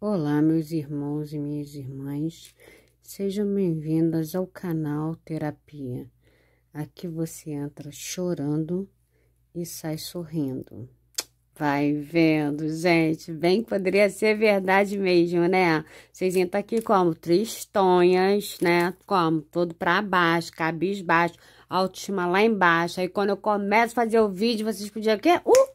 Olá, meus irmãos e minhas irmãs, sejam bem-vindas ao canal Terapia. Aqui você entra chorando e sai sorrindo. Vai vendo, gente, bem que poderia ser verdade mesmo, né? Vocês entram aqui como tristonhas, né? Como todo para baixo, cabisbaixo, autoestima lá embaixo. Aí quando eu começo a fazer o vídeo, vocês podiam quê? Uh!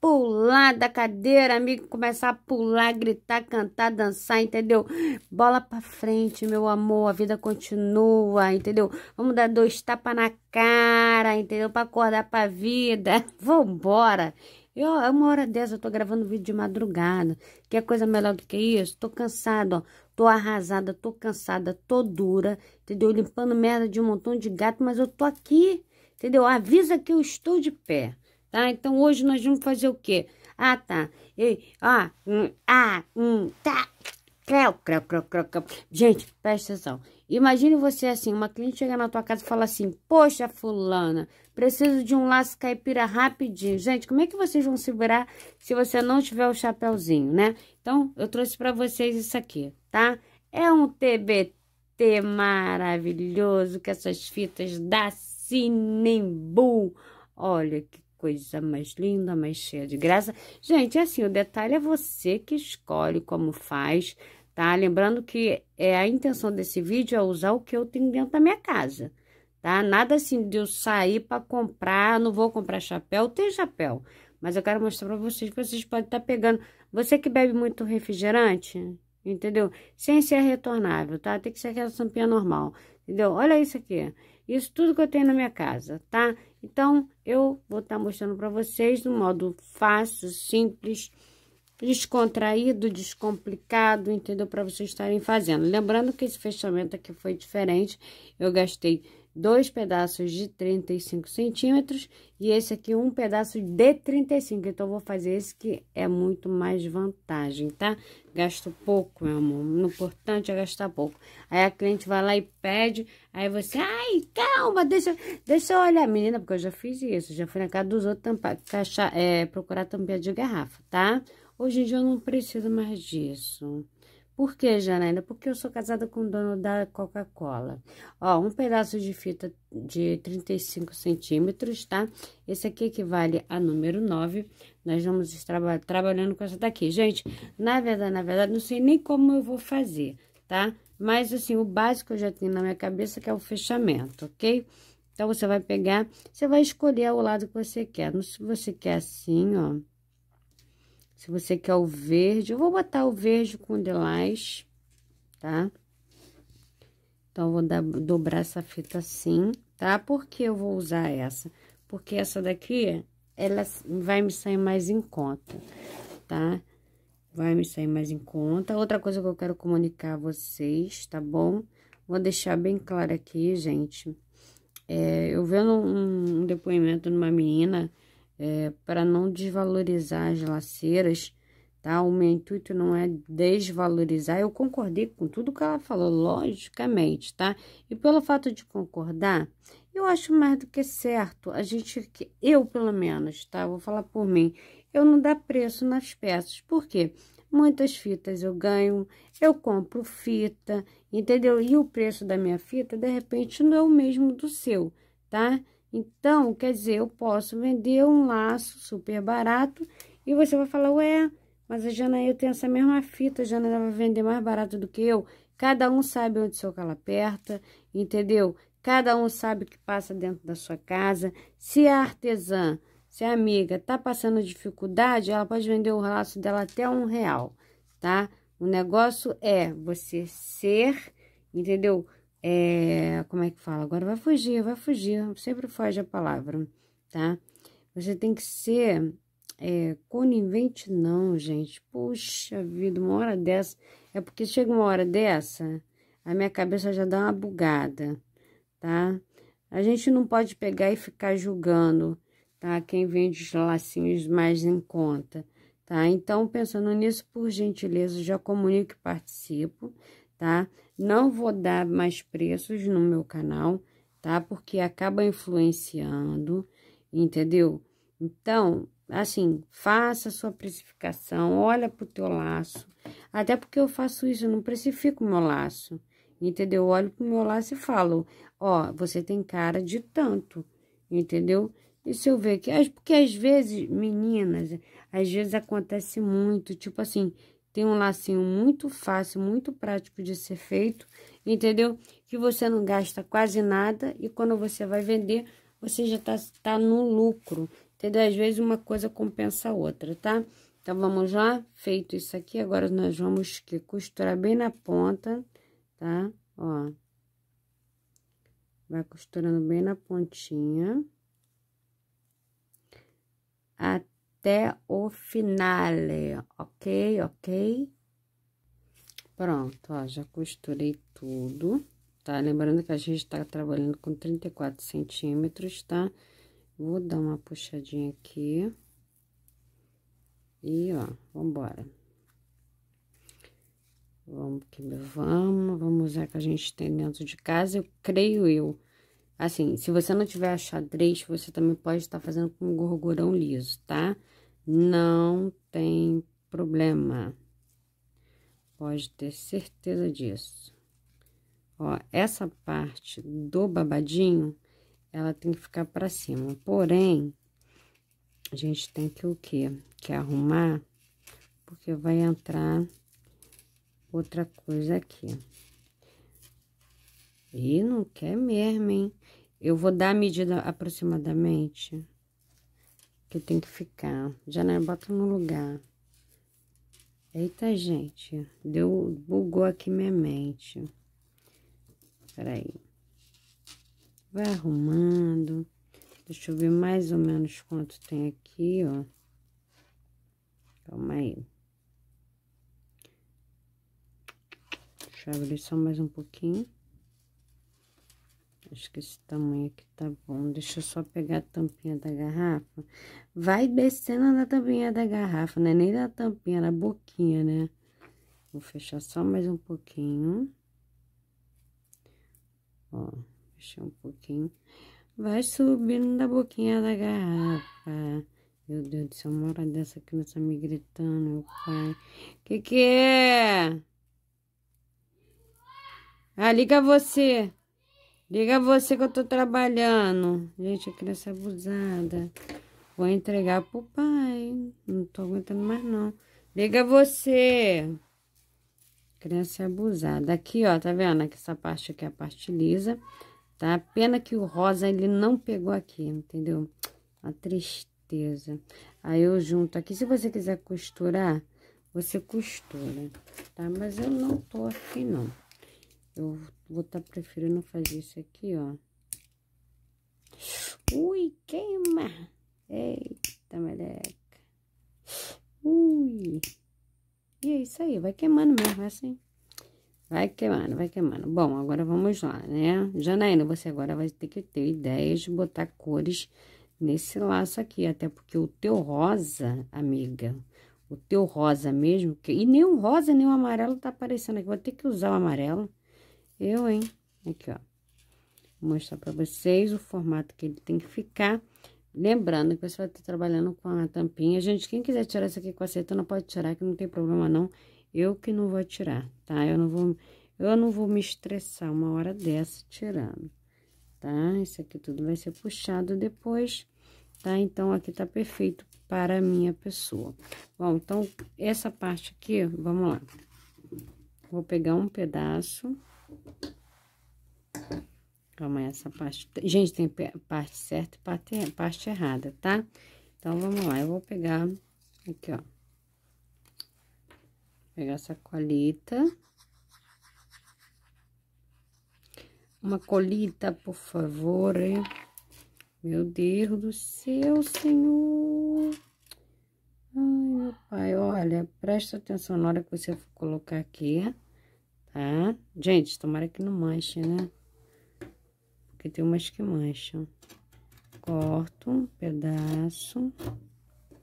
pular da cadeira, amigo, começar a pular, gritar, cantar, dançar, entendeu? Bola pra frente, meu amor, a vida continua, entendeu? Vamos dar dois tapas na cara, entendeu? Pra acordar pra vida. Vambora! Eu, é uma hora dessa eu tô gravando vídeo de madrugada. Que é coisa melhor do que isso? Tô cansada, ó. Tô arrasada, tô cansada, tô dura, entendeu? Limpando merda de um montão de gato, mas eu tô aqui, entendeu? Avisa que eu estou de pé tá? Então hoje nós vamos fazer o quê? Ah, tá. E, ah, um ah, um tá. Creu, creu, creu, creu, creu. Gente, presta atenção. Imagine você assim, uma cliente chegar na tua casa e falar assim, poxa fulana, preciso de um laço caipira rapidinho. Gente, como é que vocês vão se virar se você não tiver o chapéuzinho, né? Então, eu trouxe para vocês isso aqui, tá? É um TBT maravilhoso com essas fitas da Cinembu. Olha que coisa mais linda, mais cheia de graça. Gente, é assim, o detalhe é você que escolhe como faz, tá? Lembrando que é a intenção desse vídeo é usar o que eu tenho dentro da minha casa, tá? Nada assim de eu sair para comprar, ah, não vou comprar chapéu, tem chapéu. Mas eu quero mostrar para vocês que vocês podem estar tá pegando. Você que bebe muito refrigerante, entendeu? Sem ser retornável, tá? Tem que ser aquela sampinha normal, entendeu? Olha isso aqui. Isso tudo que eu tenho na minha casa, tá? Então, eu vou estar tá mostrando para vocês no modo fácil, simples, descontraído, descomplicado, entendeu? Para vocês estarem fazendo. Lembrando que esse fechamento aqui foi diferente. Eu gastei dois pedaços de 35 centímetros e esse aqui um pedaço de 35. Então, vou fazer esse que é muito mais vantagem, tá? Gasto pouco, meu amor. O importante é gastar pouco. Aí a cliente vai lá e pede, aí você, ai, calma, deixa, deixa eu olhar, menina, porque eu já fiz isso. Já fui na casa dos outros tampar, caixa, é, procurar tampinha de garrafa, tá? Hoje em dia eu não preciso mais disso. Por que, Janaína? Porque eu sou casada com o dono da Coca-Cola. Ó, um pedaço de fita de 35 centímetros, tá? Esse aqui equivale a número 9. Nós vamos estar trabalhando com essa daqui. Gente, na verdade, na verdade, não sei nem como eu vou fazer, tá? Mas, assim, o básico eu já tenho na minha cabeça, que é o fechamento, ok? Então, você vai pegar, você vai escolher o lado que você quer. Se você quer assim, ó se você quer o verde, eu vou botar o verde com delas, tá? Então, vou dar, dobrar essa fita assim, tá? Por que eu vou usar essa? Porque essa daqui, ela vai me sair mais em conta, tá? Vai me sair mais em conta. Outra coisa que eu quero comunicar a vocês, tá bom? Vou deixar bem claro aqui, gente. É, eu vendo um depoimento de uma menina é, para não desvalorizar as laceiras, tá? O meu intuito não é desvalorizar. Eu concordei com tudo que ela falou, logicamente, tá? E pelo fato de concordar, eu acho mais do que certo. A gente, eu pelo menos, tá? Vou falar por mim. Eu não dá preço nas peças. Por quê? Muitas fitas eu ganho, eu compro fita, entendeu? E o preço da minha fita, de repente, não é o mesmo do seu, tá? Então, quer dizer, eu posso vender um laço super barato e você vai falar, ué, mas a Janaína tem essa mesma fita, a Janaína vai vender mais barato do que eu. Cada um sabe onde seu calo aperta, entendeu? Cada um sabe o que passa dentro da sua casa. Se a artesã, se a amiga tá passando dificuldade, ela pode vender o laço dela até um real, tá? O negócio é você ser, entendeu? É, como é que fala? Agora vai fugir, vai fugir, sempre foge a palavra, tá? Você tem que ser é, conivente, não, gente. Puxa vida, uma hora dessa. É porque chega uma hora dessa, a minha cabeça já dá uma bugada, tá? A gente não pode pegar e ficar julgando, tá? Quem vende os lacinhos mais em conta, tá? Então, pensando nisso, por gentileza, já comunico e participo, tá? Não vou dar mais preços no meu canal, tá? Porque acaba influenciando, entendeu? Então, assim, faça a sua precificação, olha pro teu laço. Até porque eu faço isso, eu não precifico meu laço, entendeu? Eu olho pro meu laço e falo, ó, você tem cara de tanto, entendeu? E se eu ver aqui, porque às vezes, meninas, às vezes acontece muito, tipo assim, tem um lacinho muito fácil, muito prático de ser feito, entendeu? Que você não gasta quase nada e quando você vai vender, você já tá, tá no lucro, entendeu? Às vezes uma coisa compensa a outra, tá? Então, vamos lá? Feito isso aqui, agora nós vamos que costurar bem na ponta, tá? Ó. Vai costurando bem na pontinha. Até até o final, ok? Ok? Pronto, ó, já costurei tudo, tá? Lembrando que a gente tá trabalhando com 34 centímetros, tá? Vou dar uma puxadinha aqui. E, ó, vambora. Vamos que vamos, vamos usar que a gente tem dentro de casa, eu creio eu. Assim, se você não tiver xadrez, você também pode estar fazendo com gorgorão liso, tá? Tá? não tem problema. Pode ter certeza disso. Ó, essa parte do babadinho, ela tem que ficar para cima. Porém, a gente tem que o quê? Que arrumar, porque vai entrar outra coisa aqui. E não quer mesmo, hein? Eu vou dar a medida aproximadamente que tem que ficar. já não é bota no lugar. Eita, gente. Deu, bugou aqui minha mente. Peraí. Vai arrumando. Deixa eu ver mais ou menos quanto tem aqui, ó. Calma aí. Deixa eu abrir só mais um pouquinho acho que esse tamanho aqui tá bom. Deixa eu só pegar a tampinha da garrafa. Vai descendo na tampinha da garrafa, né? Nem da tampinha, na boquinha, né? Vou fechar só mais um pouquinho. Ó, fechei um pouquinho. Vai subindo da boquinha da garrafa. Meu Deus do céu, uma hora dessa criança me gritando, meu pai. Que que é? Ah, liga você. Liga você que eu tô trabalhando. Gente, a criança é abusada. Vou entregar pro pai. Não tô aguentando mais, não. Liga você. Criança é abusada. Aqui, ó, tá vendo? Aqui, essa parte aqui é a parte lisa, tá? Pena que o rosa, ele não pegou aqui, entendeu? Uma tristeza. Aí, eu junto aqui. Se você quiser costurar, você costura, tá? Mas eu não tô aqui, não. Eu Vou estar tá preferindo fazer isso aqui, ó. Ui, queima! Eita, meleca. Ui. E é isso aí, vai queimando mesmo, é assim. Vai queimando, vai queimando. Bom, agora vamos lá, né? Janaína, você agora vai ter que ter ideias de botar cores nesse laço aqui. Até porque o teu rosa, amiga, o teu rosa mesmo... Que, e nem o rosa, nem o amarelo tá aparecendo aqui. Vou ter que usar o amarelo. Eu, hein? Aqui, ó. Vou mostrar pra vocês o formato que ele tem que ficar. Lembrando que você vai estar trabalhando com a tampinha. Gente, quem quiser tirar isso aqui com acetona, pode tirar, que não tem problema não. Eu que não vou tirar, tá? Eu não vou, eu não vou me estressar uma hora dessa tirando, tá? Isso aqui tudo vai ser puxado depois, tá? Então, aqui tá perfeito para a minha pessoa. Bom, então, essa parte aqui, vamos lá. Vou pegar um pedaço calma essa parte... Gente, tem parte certa e parte errada, tá? Então, vamos lá. Eu vou pegar aqui, ó. pegar essa colita. Uma colita, por favor, hein? Meu Deus do céu, Senhor. Ai, meu pai, olha, presta atenção na hora que você for colocar aqui, tá? Gente, tomara que não manche, né? Porque tem umas que mancham. Corto um pedaço.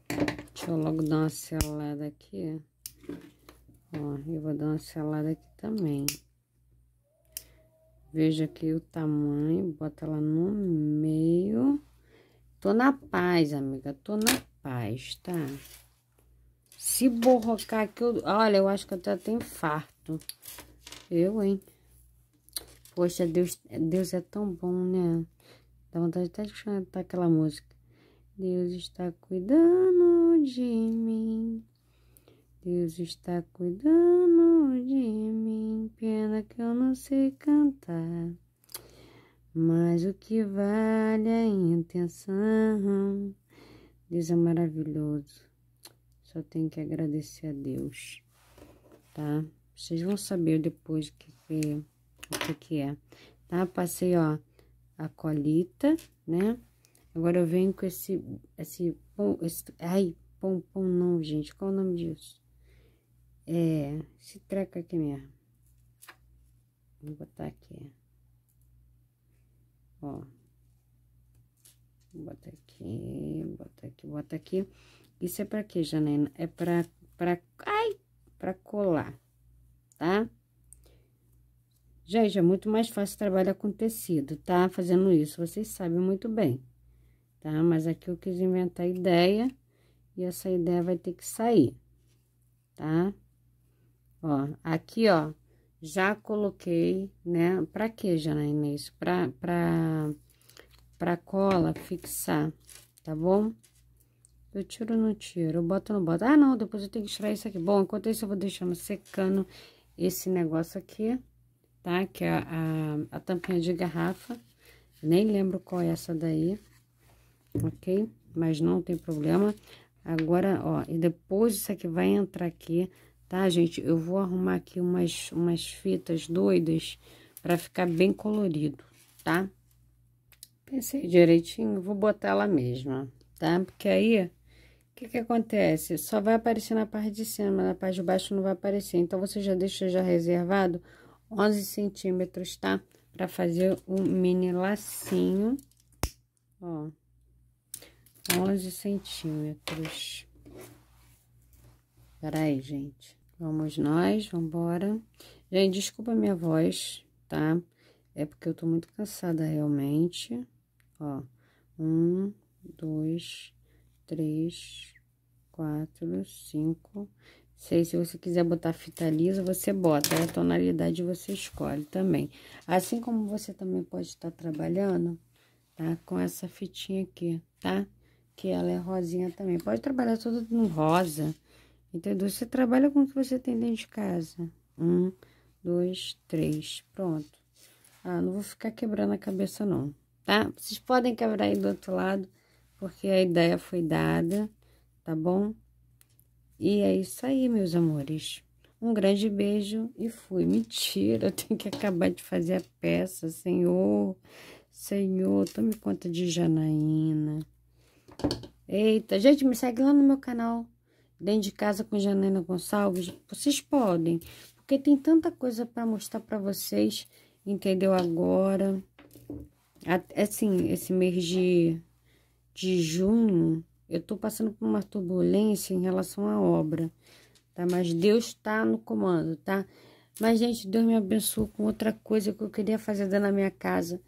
Deixa eu logo dar uma selada aqui, ó. eu vou dar uma selada aqui também. Veja aqui o tamanho, bota ela no meio. Tô na paz, amiga, tô na paz, tá? Se borrocar aqui, eu... olha, eu acho que eu até tenho farto. Eu, hein? Poxa, Deus, Deus é tão bom, né? Dá vontade até de cantar aquela música. Deus está cuidando de mim. Deus está cuidando de mim. Pena que eu não sei cantar. Mas o que vale é a intenção? Deus é maravilhoso. Só tenho que agradecer a Deus, tá? Vocês vão saber depois que, que, o que, que é, tá? Passei, ó, a colita, né? Agora eu venho com esse, esse, esse ai, pompom não, gente, qual o nome disso? É, esse treco aqui mesmo. Vou botar aqui, ó. botar aqui, bota aqui, bota aqui. Isso é pra quê, Janaina? É pra, pra, ai, pra colar tá? Gente, é muito mais fácil trabalhar com tecido, tá? Fazendo isso, vocês sabem muito bem, tá? Mas aqui eu quis inventar a ideia e essa ideia vai ter que sair, tá? Ó, aqui, ó, já coloquei, né? Pra que, Janaína, isso? Pra, pra, pra cola fixar, tá bom? Eu tiro no não tiro? Eu boto ou não boto? Ah, não, depois eu tenho que tirar isso aqui. Bom, enquanto isso eu vou deixando secando esse negócio aqui, tá? Que é a, a, a tampinha de garrafa. Nem lembro qual é essa daí, ok? Mas não tem problema. Agora, ó, e depois isso aqui vai entrar aqui, tá, gente? Eu vou arrumar aqui umas, umas fitas doidas pra ficar bem colorido, tá? Pensei direitinho, vou botar ela mesma, tá? Porque aí que, que acontece? Só vai aparecer na parte de cima, na parte de baixo não vai aparecer. Então, você já deixa já reservado 11 centímetros, tá? Pra fazer o mini lacinho, ó, 11 centímetros. Peraí, gente. Vamos nós, vambora. Gente, desculpa a minha voz, tá? É porque eu tô muito cansada, realmente. Ó, um, dois, três, quatro, cinco, seis. Se você quiser botar fita lisa, você bota. É a tonalidade você escolhe também. Assim como você também pode estar trabalhando, tá? Com essa fitinha aqui, tá? Que ela é rosinha também. Pode trabalhar tudo no rosa, entendeu? Você trabalha com o que você tem dentro de casa. Um, dois, três, pronto. Ah, não vou ficar quebrando a cabeça, não, tá? Vocês podem quebrar aí do outro lado, porque a ideia foi dada, tá bom? E é isso aí, meus amores. Um grande beijo e fui. Mentira, eu tenho que acabar de fazer a peça, Senhor. Senhor, tome conta de Janaína. Eita, gente, me segue lá no meu canal, Dentro de Casa com Janaína Gonçalves. Vocês podem, porque tem tanta coisa para mostrar para vocês, entendeu? Agora, assim, esse mês de de junho, eu estou passando por uma turbulência em relação à obra, tá? Mas Deus está no comando, tá? Mas, gente, Deus me abençoou com outra coisa que eu queria fazer dentro da minha casa,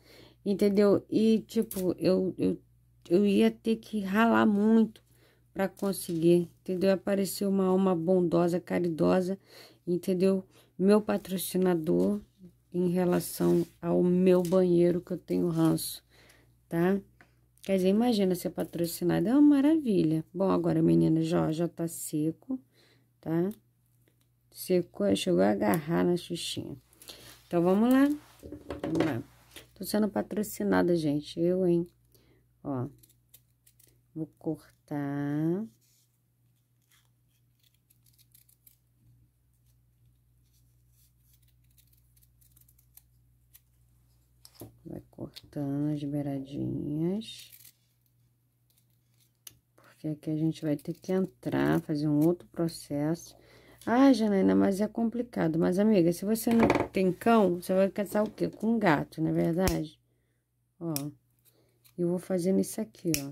entendeu? E, tipo, eu, eu, eu ia ter que ralar muito para conseguir, entendeu? Apareceu uma alma bondosa, caridosa, entendeu? Meu patrocinador em relação ao meu banheiro que eu tenho ranço, tá? Quer dizer, imagina ser patrocinado é uma maravilha. Bom, agora, menina ó, já tá seco, tá? Secou, chegou a agarrar na xuxinha. Então, vamos lá. Vamos lá. Tô sendo patrocinada, gente, eu, hein? Ó, vou cortar... Vai cortando as beiradinhas. Porque aqui a gente vai ter que entrar, fazer um outro processo. Ah, Janaina, mas é complicado. Mas, amiga, se você não tem cão, você vai caçar o quê? Com gato, não é verdade? Ó, eu vou fazendo isso aqui, ó.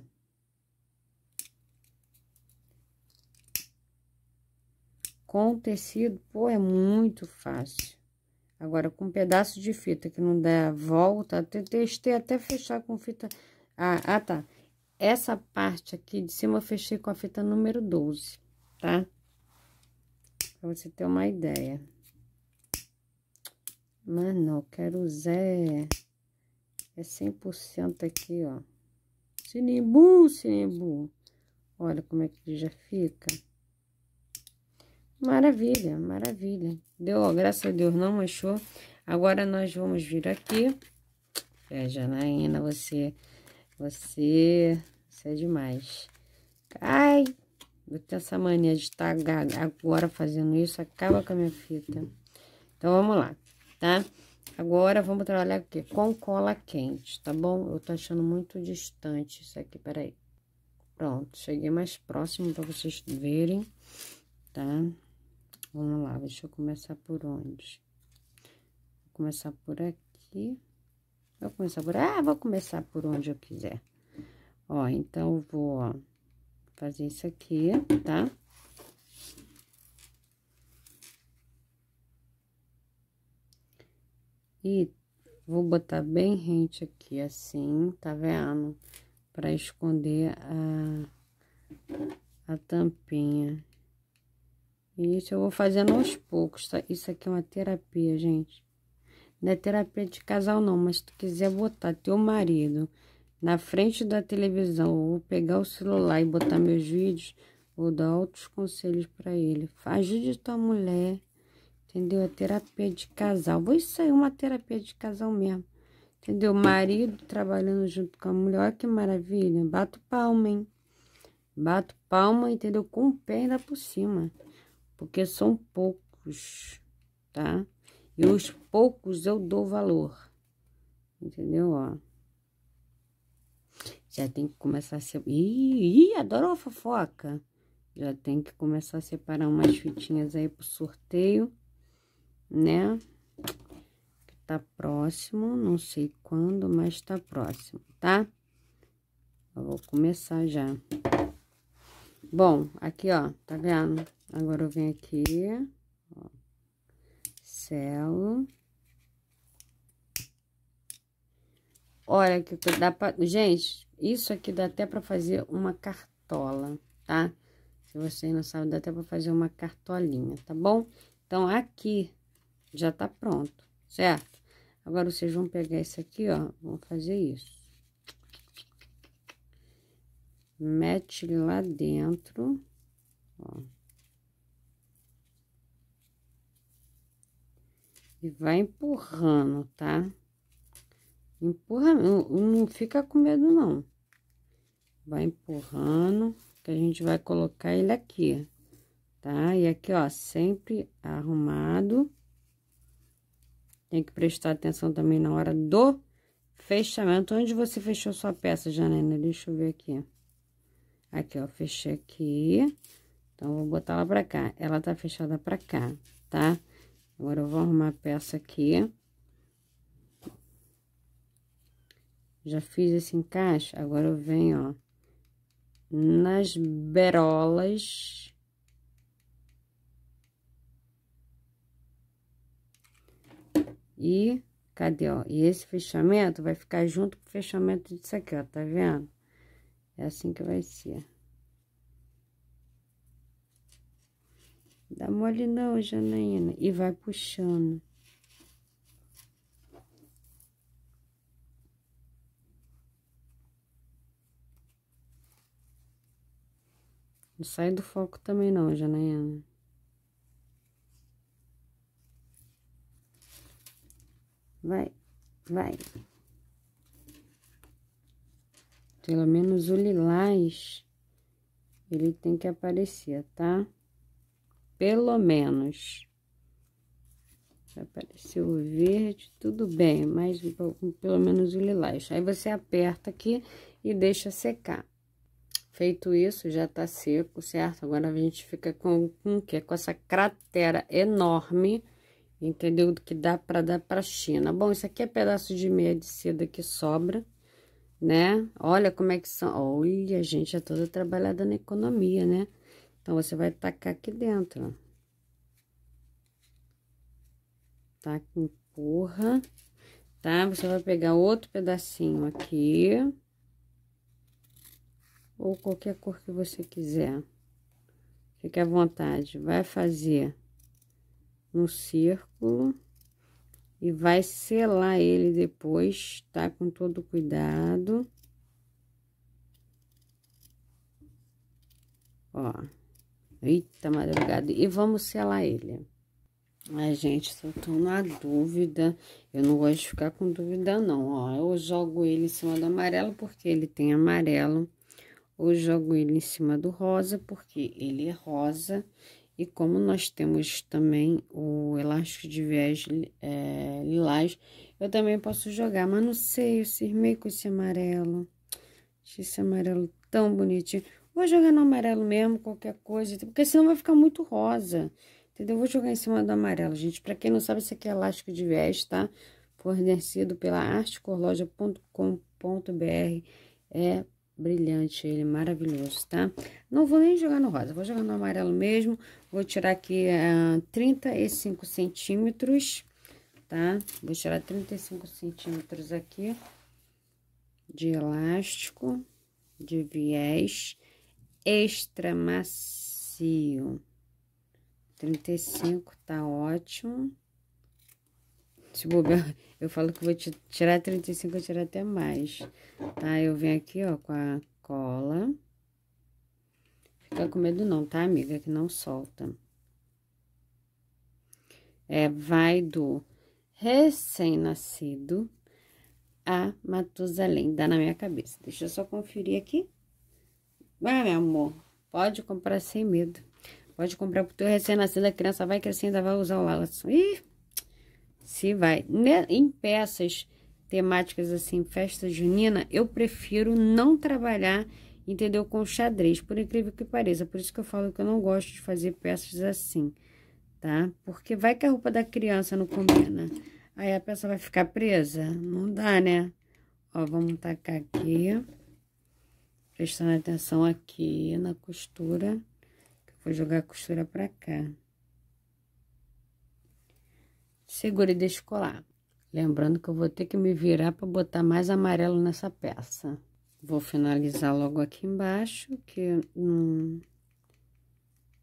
Com tecido, pô, é muito fácil. Agora, com um pedaço de fita que não der volta, testei até fechar com fita... Ah, ah, tá. Essa parte aqui de cima eu fechei com a fita número 12, tá? Pra você ter uma ideia. Mas não, quero usar... É 100% é aqui, ó. Sinimbu, sinimbu. Olha como é que já fica. Maravilha, maravilha. Deu, ó, graças a Deus, não manchou. Agora, nós vamos vir aqui. É, Janaína, você... Você... Você é demais. Ai! Eu tenho essa mania de estar tá agora fazendo isso. Acaba com a minha fita. Então, vamos lá, tá? Agora, vamos trabalhar aqui com cola quente, tá bom? Eu tô achando muito distante isso aqui, peraí. Pronto, cheguei mais próximo para vocês verem, Tá? Vamos lá, deixa eu começar por onde? Vou começar por aqui. Vou começar por... Ah, vou começar por onde eu quiser. Ó, então, eu vou fazer isso aqui, tá? E vou botar bem rente aqui, assim, tá vendo? Pra esconder a, a tampinha. Isso eu vou fazendo aos poucos. Tá? Isso aqui é uma terapia, gente. Não é terapia de casal, não. Mas se tu quiser botar teu marido na frente da televisão, ou pegar o celular e botar meus vídeos, vou dar outros conselhos para ele. Ajude tua mulher, entendeu? É terapia de casal. Vou isso aí, uma terapia de casal mesmo. Entendeu? Marido trabalhando junto com a mulher. Olha que maravilha. Bato palma, hein? Bato palma, entendeu? Com o pé ainda por cima porque são poucos, tá? E os poucos eu dou valor, entendeu? Ó. Já tem que começar a separar. Ih, ih, adoro a fofoca! Já tem que começar a separar umas fitinhas aí pro sorteio, né? Que tá próximo, não sei quando, mas tá próximo, tá? Eu vou começar já. Bom, aqui, ó, tá vendo? Agora, eu venho aqui, ó, selo. Olha que dá pra... Gente, isso aqui dá até pra fazer uma cartola, tá? Se vocês não sabem, dá até pra fazer uma cartolinha, tá bom? Então, aqui já tá pronto, certo? Agora, vocês vão pegar isso aqui, ó, vão fazer isso. Mete lá dentro, ó. E vai empurrando, tá? Empurra, não, não fica com medo, não. Vai empurrando, que a gente vai colocar ele aqui, tá? E aqui, ó, sempre arrumado. Tem que prestar atenção também na hora do fechamento. Onde você fechou sua peça, Janina? Deixa eu ver aqui. Aqui, ó, fechei aqui. Então, vou botar ela pra cá. Ela tá fechada pra cá, tá? Agora, eu vou arrumar a peça aqui. Já fiz esse encaixe, agora eu venho, ó, nas berolas. E, cadê, ó? E esse fechamento vai ficar junto com o fechamento disso aqui, ó, tá vendo? É assim que vai ser. Tá mole não, Janaína. E vai puxando. Não sai do foco também não, Janaína. Vai, vai. Pelo menos o lilás, ele tem que aparecer, tá? pelo menos. Apareceu o verde, tudo bem, mas pelo menos o lilás. Aí você aperta aqui e deixa secar. Feito isso, já tá seco, certo? Agora a gente fica com, com o quê? Com essa cratera enorme, entendeu? Que dá pra dar pra China. Bom, isso aqui é pedaço de meia de seda que sobra, né? Olha como é que são... Olha, gente, é toda trabalhada na economia, né? Então, você vai tacar aqui dentro, ó. Tá? Empurra, tá? Você vai pegar outro pedacinho aqui. Ou qualquer cor que você quiser. Fique à vontade. Vai fazer um círculo e vai selar ele depois, tá? Com todo cuidado. Ó. Eita, madrugada. E vamos selar ele. Ai, gente, só eu tô na dúvida, eu não gosto de ficar com dúvida, não. Ó, eu jogo ele em cima do amarelo porque ele tem amarelo. Ou jogo ele em cima do rosa porque ele é rosa. E como nós temos também o elástico de viés é, lilás, eu também posso jogar. Mas não sei, eu cismei com esse amarelo. Achei esse amarelo tão bonitinho. Vou jogar no amarelo mesmo, qualquer coisa, porque senão vai ficar muito rosa, entendeu? Vou jogar em cima do amarelo, gente. Pra quem não sabe, esse aqui é elástico de viés, tá? Fornecido pela artecorloja.com.br. É brilhante ele, maravilhoso, tá? Não vou nem jogar no rosa, vou jogar no amarelo mesmo. Vou tirar aqui uh, ah, 35 centímetros, tá? Vou tirar 35 centímetros aqui de elástico, de viés extra macio. 35 tá ótimo. Se eu falo que vou tirar 35, eu tirar até mais. Tá? Eu venho aqui, ó, com a cola. Fica com medo não, tá, amiga? Que não solta. É, vai do recém-nascido a Matusalém. Dá na minha cabeça. Deixa eu só conferir aqui. Vai, meu amor. Pode comprar sem medo. Pode comprar pro teu recém-nascido. A criança vai crescer ainda vai usar o Alisson. Ih, se vai. Em peças temáticas assim, festa junina, eu prefiro não trabalhar, entendeu? Com xadrez, por incrível que pareça. Por isso que eu falo que eu não gosto de fazer peças assim, tá? Porque vai que a roupa da criança não combina. Aí a peça vai ficar presa. Não dá, né? Ó, vamos tacar aqui prestando atenção aqui na costura, vou jogar a costura pra cá. Segura e deixa colar. Lembrando que eu vou ter que me virar para botar mais amarelo nessa peça. Vou finalizar logo aqui embaixo, que não,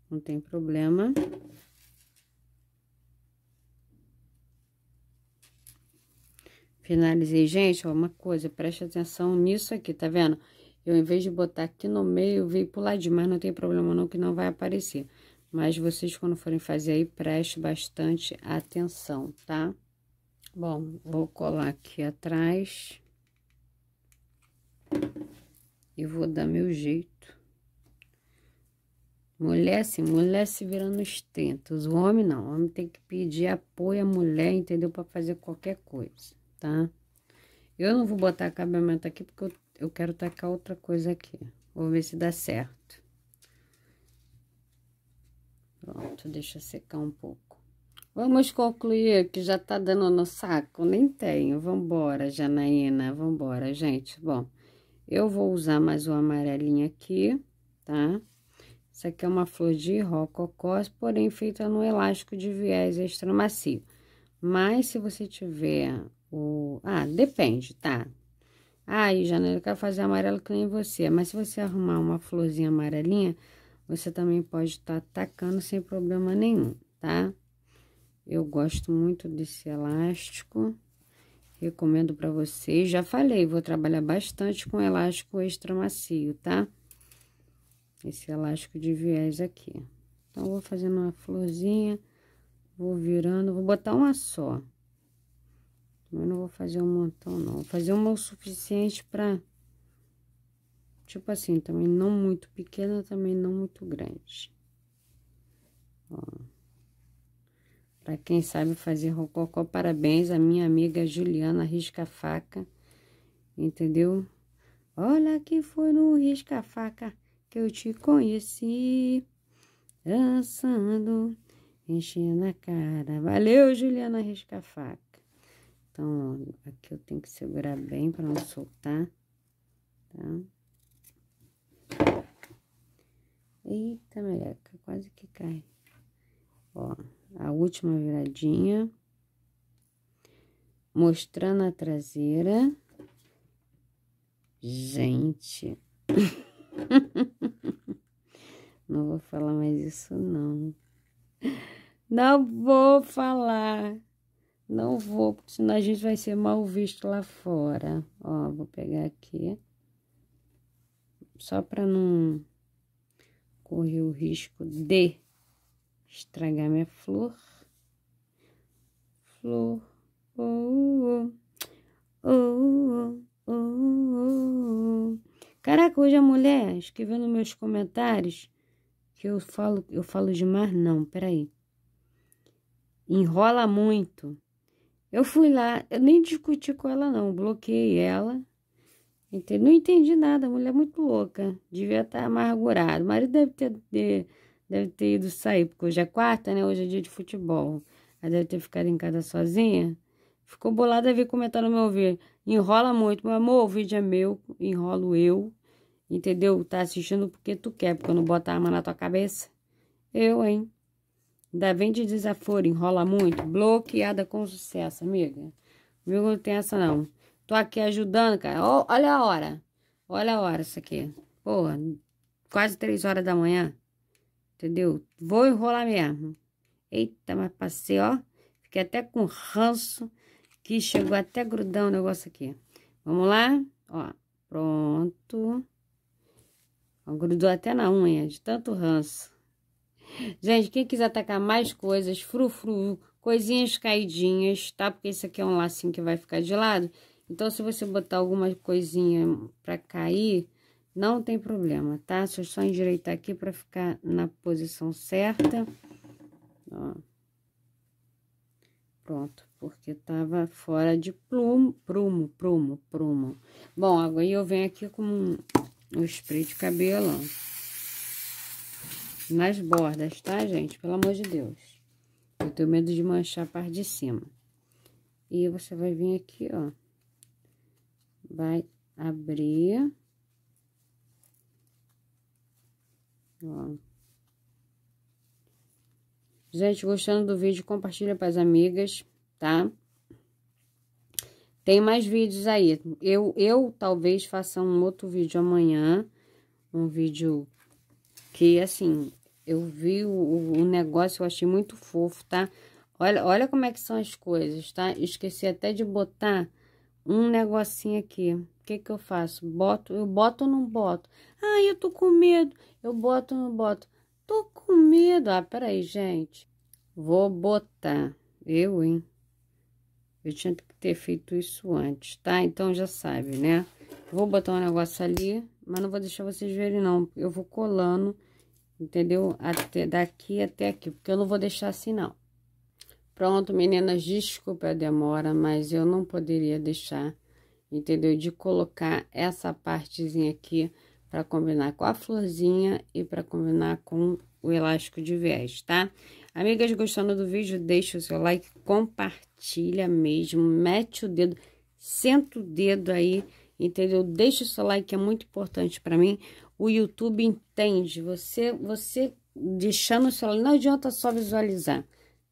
não tem problema. Finalizei, gente, ó, uma coisa, preste atenção nisso aqui, tá vendo? Tá vendo? Eu, em vez de botar aqui no meio, veio pular demais, de mais, não tem problema não, que não vai aparecer. Mas vocês, quando forem fazer aí, preste bastante atenção, tá? Bom, vou colar aqui atrás. E vou dar meu jeito. Mulher, sim, mulher se vira nos tentos. O homem, não. O homem tem que pedir apoio à mulher, entendeu? Pra fazer qualquer coisa, tá? Eu não vou botar acabamento aqui, porque eu eu quero tacar outra coisa aqui. Vou ver se dá certo. Pronto, deixa secar um pouco. Vamos concluir que já tá dando no saco? Nem tenho. Vambora, Janaína. Vambora, gente. Bom, eu vou usar mais um amarelinho aqui, tá? Isso aqui é uma flor de rococó, porém feita no elástico de viés extra macio. Mas se você tiver o... Ah, depende, tá? Ai, Jana, eu quero fazer amarelo que nem você. Mas se você arrumar uma florzinha amarelinha, você também pode estar tá tacando sem problema nenhum, tá? Eu gosto muito desse elástico. Recomendo para vocês. Já falei, vou trabalhar bastante com elástico extra macio, tá? Esse elástico de viés aqui. Então, vou fazendo uma florzinha, vou virando, vou botar uma só. Eu não vou fazer um montão, não. Vou fazer uma o suficiente pra... Tipo assim, também não muito pequena, também não muito grande. Ó. Pra quem sabe fazer rococó, parabéns a minha amiga Juliana Risca-Faca. Entendeu? Olha que foi no Risca-Faca que eu te conheci. Dançando, enchendo a cara. Valeu, Juliana Risca-Faca. Então, ó, aqui eu tenho que segurar bem para não soltar, tá? Eita, meleca, quase que cai. Ó, a última viradinha. Mostrando a traseira. Gente. não vou falar mais isso, não. Não vou falar. Não vou, porque senão a gente vai ser mal visto lá fora. Ó, vou pegar aqui. Só para não correr o risco de estragar minha flor. Flor. Oh, oh, oh, oh, oh. Caraca, hoje a mulher escreveu nos meus comentários que eu falo, eu falo demais, não, peraí. Enrola muito. Eu fui lá, eu nem discuti com ela, não, bloqueei ela. não entendi nada, a mulher é muito louca, devia estar tá amargurada. O marido deve ter, deve ter ido sair, porque hoje é quarta, né? Hoje é dia de futebol. Ela deve ter ficado em casa sozinha. Ficou bolada ver comentar é tá no meu vídeo. Enrola muito, meu amor, o vídeo é meu, enrolo eu. Entendeu? Tá assistindo porque tu quer, porque eu não boto a arma na tua cabeça. Eu, hein? Ainda vem de desaforo, enrola muito. Bloqueada com sucesso, amiga. Viu? Não tem essa, não. Tô aqui ajudando, cara. Oh, olha a hora. Olha a hora isso aqui. Pô, quase três horas da manhã. Entendeu? Vou enrolar mesmo. Eita, mas passei, ó. Fiquei até com ranço que chegou até grudar o negócio aqui. Vamos lá? Ó, pronto. grudou até na unha, é de tanto ranço. Gente, quem quiser tacar mais coisas, frufru, coisinhas caidinhas, tá? Porque esse aqui é um lacinho que vai ficar de lado. Então, se você botar alguma coisinha pra cair, não tem problema, tá? Se eu só endireitar aqui pra ficar na posição certa. Ó. Pronto, porque tava fora de plumo, prumo, prumo, prumo. Bom, agora eu venho aqui com o um spray de cabelo, ó nas bordas, tá, gente? Pelo amor de Deus. Eu tenho medo de manchar a parte de cima. E você vai vir aqui, ó. Vai abrir. Ó. Gente, gostando do vídeo, compartilha para as amigas, tá? Tem mais vídeos aí. Eu, eu talvez faça um outro vídeo amanhã. Um vídeo que assim, eu vi o, o negócio, eu achei muito fofo, tá? Olha, olha como é que são as coisas, tá? Esqueci até de botar um negocinho aqui. O que que eu faço? Boto, eu boto ou não boto? Ah, eu tô com medo. Eu boto ou não boto? Tô com medo. Ah, peraí, gente. Vou botar. Eu, hein? Eu tinha que ter feito isso antes, tá? Então já sabe, né? Vou botar um negócio ali. Mas não vou deixar vocês verem, não. Eu vou colando, entendeu? Até daqui até aqui, porque eu não vou deixar assim, não. Pronto, meninas, desculpa a demora, mas eu não poderia deixar, entendeu? De colocar essa partezinha aqui para combinar com a florzinha e para combinar com o elástico de viés, tá? Amigas, gostando do vídeo, deixa o seu like, compartilha mesmo, mete o dedo, senta o dedo aí, entendeu? Deixa o seu like que é muito importante para mim. O YouTube entende, você você deixando o seu like, não adianta só visualizar,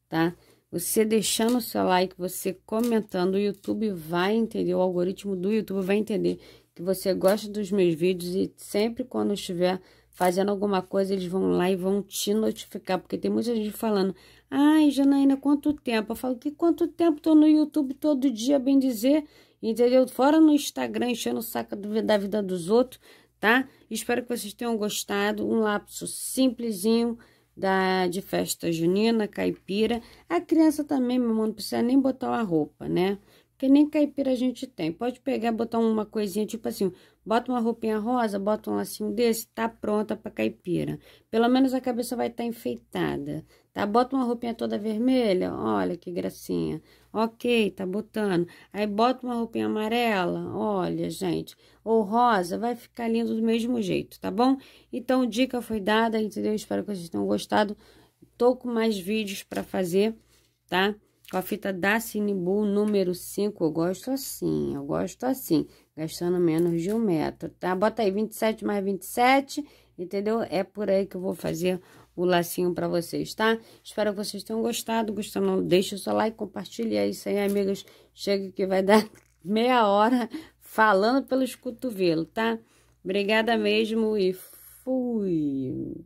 tá? Você deixando o seu like, você comentando, o YouTube vai entender, o algoritmo do YouTube vai entender que você gosta dos meus vídeos e sempre quando eu estiver fazendo alguma coisa, eles vão lá e vão te notificar, porque tem muita gente falando, ai, Janaína, quanto tempo? Eu falo, que quanto tempo? Tô no YouTube todo dia, bem dizer, entendeu? Fora no Instagram enchendo o saco da vida dos outros, tá? Espero que vocês tenham gostado. Um lapso simplesinho da, de festa junina, caipira. A criança também, meu irmão, não precisa nem botar a roupa, né? que nem caipira a gente tem. Pode pegar, botar uma coisinha, tipo assim, bota uma roupinha rosa, bota um lacinho desse, tá pronta pra caipira. Pelo menos a cabeça vai estar tá enfeitada, tá? Bota uma roupinha toda vermelha, olha que gracinha. Ok, tá botando. Aí bota uma roupinha amarela, olha, gente. Ou rosa, vai ficar lindo do mesmo jeito, tá bom? Então, dica foi dada, entendeu? Espero que vocês tenham gostado. Tô com mais vídeos pra fazer, Tá? Com a fita da Cinebu número 5, eu gosto assim, eu gosto assim, gastando menos de um metro, tá? Bota aí 27 mais 27, entendeu? É por aí que eu vou fazer o lacinho para vocês, tá? Espero que vocês tenham gostado, gostando, deixa o seu like, compartilha, é isso aí, amigas. Chega que vai dar meia hora falando pelos cotovelos, tá? Obrigada mesmo e fui!